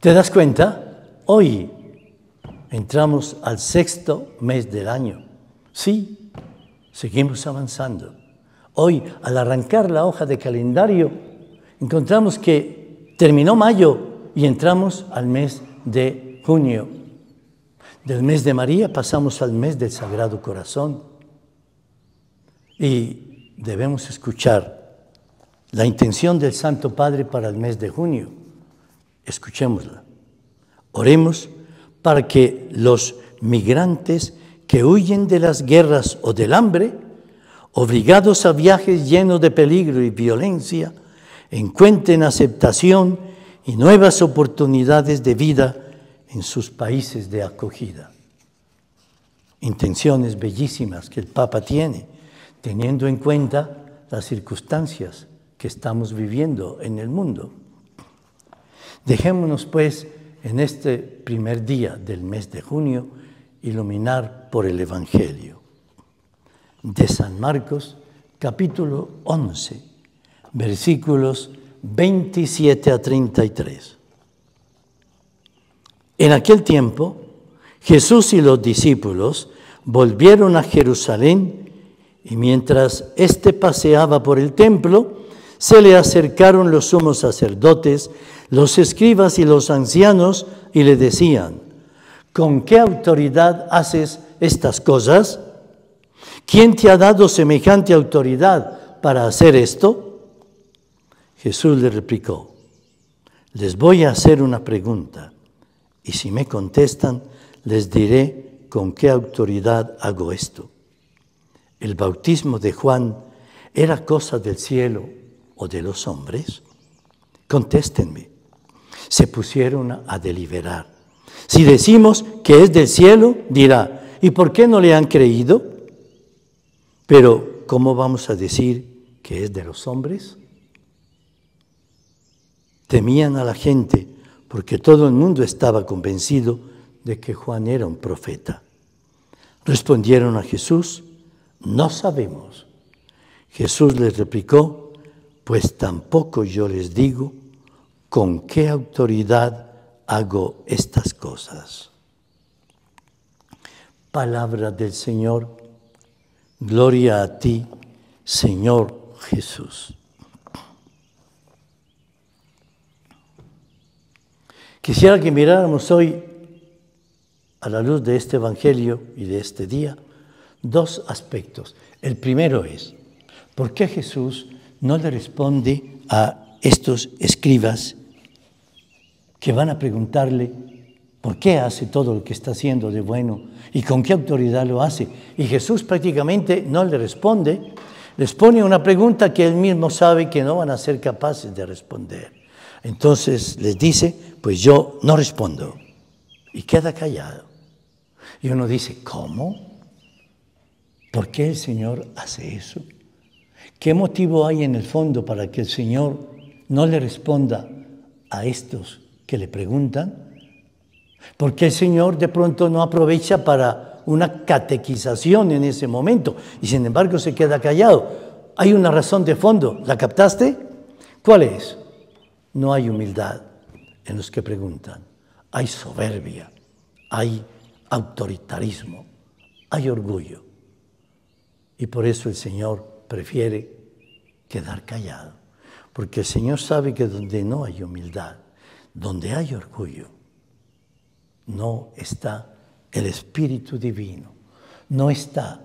¿Te das cuenta? Hoy entramos al sexto mes del año. Sí, seguimos avanzando. Hoy, al arrancar la hoja de calendario, encontramos que terminó mayo y entramos al mes de junio. Del mes de María pasamos al mes del Sagrado Corazón. Y debemos escuchar la intención del Santo Padre para el mes de junio escuchémosla. Oremos para que los migrantes que huyen de las guerras o del hambre, obligados a viajes llenos de peligro y violencia, encuentren aceptación y nuevas oportunidades de vida en sus países de acogida. Intenciones bellísimas que el Papa tiene, teniendo en cuenta las circunstancias que estamos viviendo en el mundo. Dejémonos pues en este primer día del mes de junio iluminar por el Evangelio de San Marcos, capítulo 11, versículos 27 a 33. En aquel tiempo, Jesús y los discípulos volvieron a Jerusalén y mientras éste paseaba por el templo, se le acercaron los sumos sacerdotes los escribas y los ancianos y le decían, ¿con qué autoridad haces estas cosas? ¿Quién te ha dado semejante autoridad para hacer esto? Jesús le replicó, les voy a hacer una pregunta y si me contestan, les diré con qué autoridad hago esto. ¿El bautismo de Juan era cosa del cielo o de los hombres? Contéstenme se pusieron a deliberar. Si decimos que es del cielo, dirá, ¿y por qué no le han creído? Pero, ¿cómo vamos a decir que es de los hombres? Temían a la gente porque todo el mundo estaba convencido de que Juan era un profeta. Respondieron a Jesús, no sabemos. Jesús les replicó, pues tampoco yo les digo ¿con qué autoridad hago estas cosas? Palabra del Señor, gloria a ti, Señor Jesús. Quisiera que miráramos hoy, a la luz de este Evangelio y de este día, dos aspectos. El primero es, ¿por qué Jesús no le responde a estos escribas que van a preguntarle por qué hace todo lo que está haciendo de bueno y con qué autoridad lo hace. Y Jesús prácticamente no le responde, les pone una pregunta que él mismo sabe que no van a ser capaces de responder. Entonces les dice, pues yo no respondo. Y queda callado. Y uno dice, ¿cómo? ¿Por qué el Señor hace eso? ¿Qué motivo hay en el fondo para que el Señor no le responda a estos que le preguntan, ¿por qué el Señor de pronto no aprovecha para una catequización en ese momento? Y sin embargo se queda callado. Hay una razón de fondo, ¿la captaste? ¿Cuál es? No hay humildad en los que preguntan, hay soberbia, hay autoritarismo, hay orgullo. Y por eso el Señor prefiere quedar callado, porque el Señor sabe que donde no hay humildad, donde hay orgullo, no está el Espíritu Divino, no está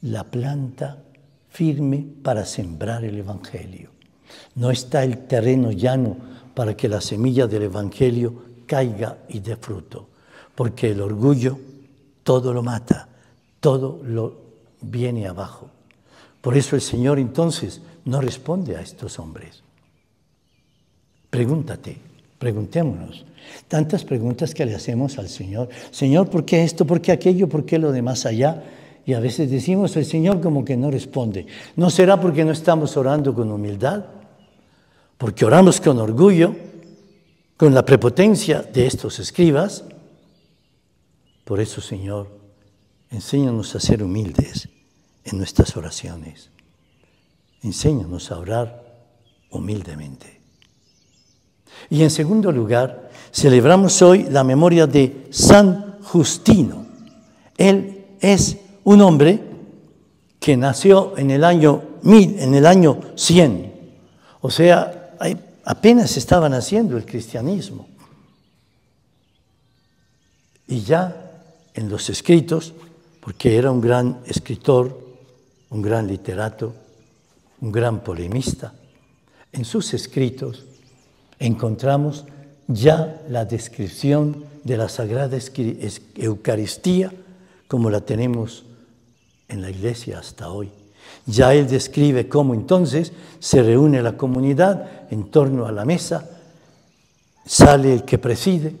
la planta firme para sembrar el Evangelio, no está el terreno llano para que la semilla del Evangelio caiga y dé fruto, porque el orgullo todo lo mata, todo lo viene abajo. Por eso el Señor entonces no responde a estos hombres. Pregúntate, Preguntémonos. Tantas preguntas que le hacemos al Señor. Señor, ¿por qué esto? ¿Por qué aquello? ¿Por qué lo demás allá? Y a veces decimos, el Señor como que no responde. ¿No será porque no estamos orando con humildad? Porque oramos con orgullo, con la prepotencia de estos escribas. Por eso, Señor, enséñanos a ser humildes en nuestras oraciones. Enséñanos a orar humildemente. Y en segundo lugar, celebramos hoy la memoria de San Justino. Él es un hombre que nació en el año 1000, en el año 100. O sea, apenas estaba naciendo el cristianismo. Y ya en los escritos, porque era un gran escritor, un gran literato, un gran polemista, en sus escritos encontramos ya la descripción de la Sagrada Eucaristía como la tenemos en la iglesia hasta hoy. Ya él describe cómo entonces se reúne la comunidad en torno a la mesa, sale el que preside,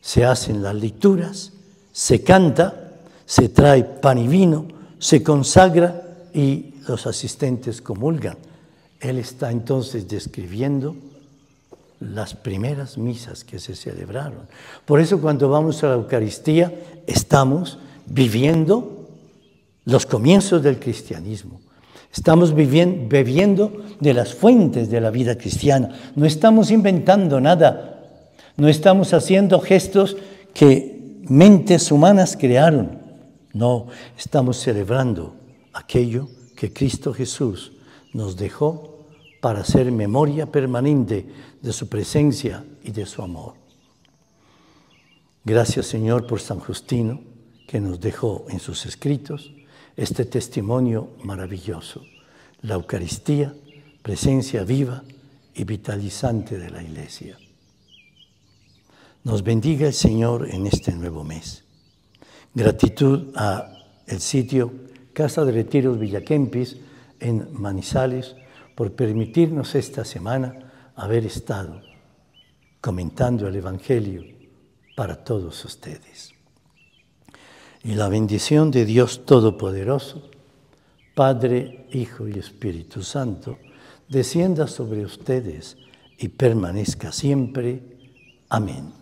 se hacen las lecturas, se canta, se trae pan y vino, se consagra y los asistentes comulgan. Él está entonces describiendo las primeras misas que se celebraron. Por eso cuando vamos a la Eucaristía estamos viviendo los comienzos del cristianismo. Estamos viviendo, bebiendo de las fuentes de la vida cristiana. No estamos inventando nada. No estamos haciendo gestos que mentes humanas crearon. No, estamos celebrando aquello que Cristo Jesús nos dejó para hacer memoria permanente de su presencia y de su amor. Gracias Señor por San Justino, que nos dejó en sus escritos este testimonio maravilloso, la Eucaristía, presencia viva y vitalizante de la Iglesia. Nos bendiga el Señor en este nuevo mes. Gratitud a el sitio Casa de Retiros Villaquempis en Manizales, por permitirnos esta semana haber estado comentando el Evangelio para todos ustedes. Y la bendición de Dios Todopoderoso, Padre, Hijo y Espíritu Santo, descienda sobre ustedes y permanezca siempre. Amén.